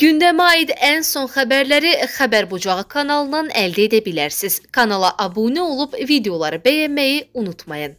Gündəmə aid ən son xəbərləri Xəbər Bucağı kanalından əldə edə bilərsiniz. Kanala abunə olub videoları bəyənməyi unutmayın.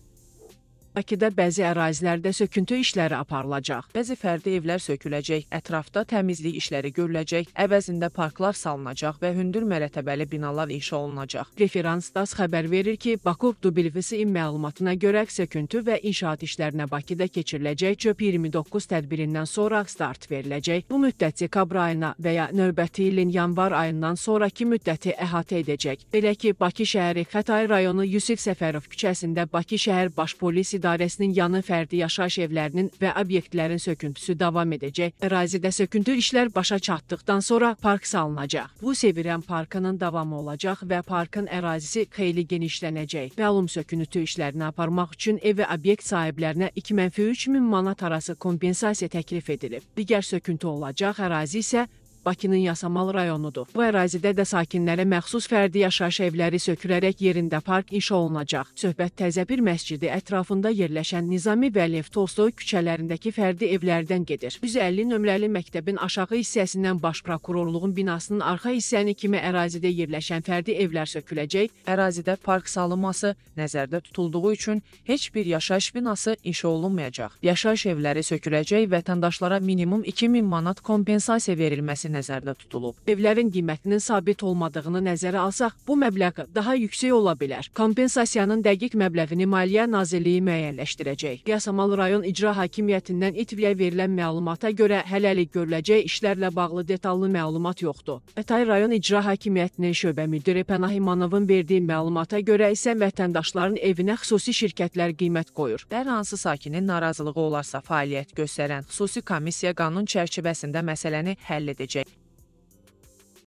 Bakıda bəzi ərazilərdə söküntü işləri aparılacaq. Bəzi fərdi evlər söküləcək, ətrafda təmizlik işləri görüləcək, əvəzində parklar salınacaq və hündür mərətəbəli binalar inşa olunacaq. Referansdas xəbər verir ki, Baku Dubilvisiin məlumatına görə söküntü və inşaat işlərinə Bakıda keçiriləcək çöp 29 tədbirindən sonra start veriləcək. Bu müddət dekabr ayına və ya növbəti ilin yanvar ayından sonrakı müddəti əhatə edəcək. Belə ki, Bakı şəhəri Xətai rayonu Yusif Səfərov küçəsində Bakı şəhər Baş Polisi İdarəsinin yanı fərdi yaşayış evlərinin və obyektlərin söküntüsü davam edəcək. Ərazidə söküntü işlər başa çatdıqdan sonra park salınacaq. Bu sevirən parkının davamı olacaq və parkın ərazisi xeyli genişlənəcək. Məlum söküntü işlərini aparmaq üçün ev və obyekt sahiblərinə 2 mənfi 3 min manat arası kompensasiya təklif edilib. Digər söküntü olacaq ərazi isə Bakının Yasamal rayonudur. Bu ərazidə də sakinlərə məxsus fərdi yaşayış evləri sökülərək yerində park inşa olunacaq. Söhbət təzə bir məscidi ətrafında yerləşən Nizami Vəliyev Tolstoy küçələrindəki fərdi evlərdən gedir. 150 nömrəli məktəbin aşağı hissəsindən baş prokurorluğun binasının arxa hissəni kimi ərazidə yerləşən fərdi evlər söküləcək. Ərazidə park salınması nəzərdə tutulduğu üçün heç bir yaşayış binası inşa olunmayacaq. Yaşayış evləri söküləcək, vətəndaşlara minimum 2000 manat kompensasiya verilməsini nəzərdə tutulub. Evlərin qiymətinin sabit olmadığını nəzərə alsaq, bu məbləğ daha yüksək ola bilər. Kompensasiyanın dəqiq məbləğini Maliyyə Nazirliyi müəyyənləşdirəcək. Yasamal rayon icra hakimiyyətindən İTV-yə verilən məlumata görə hələlik görüləcək işlərlə bağlı detallı məlumat yoxdur. Ətay rayon icra hakimiyyətinin şöbə müdiri Pənah İmanovun verdiyi məlumata görə isə vətəndaşların evinə xüsusi şirkətlər qiymət qoyur. Hər hansı sakinin narazılığı olarsa fəaliyyət göstərən xüsusi komissiya qanun çərçivəsində məsələni həll edəcək.